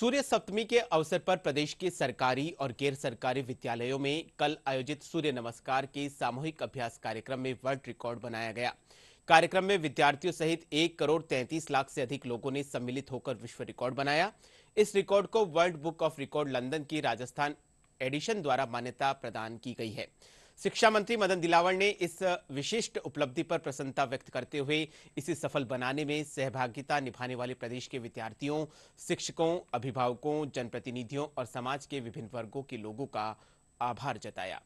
सूर्य सप्तमी के अवसर पर प्रदेश के सरकारी और गैर सरकारी विद्यालयों में कल आयोजित सूर्य नमस्कार के सामूहिक अभ्यास कार्यक्रम में वर्ल्ड रिकॉर्ड बनाया गया कार्यक्रम में विद्यार्थियों सहित एक करोड़ तैंतीस लाख से अधिक लोगों ने सम्मिलित होकर विश्व रिकॉर्ड बनाया इस रिकॉर्ड को world book of record London की राजस्थान एडिशन द्वारा मान्यता प्रदान की गई है शिक्षा मंत्री मदन दिलावर ने इस विशिष्ट उपलब्धि पर प्रसन्नता व्यक्त करते हुए इसे सफल बनाने में सहभागिता निभाने वाले प्रदेश के विद्यार्थियों शिक्षकों अभिभावकों जनप्रतिनिधियों और समाज के विभिन्न वर्गों के लोगों का आभार जताया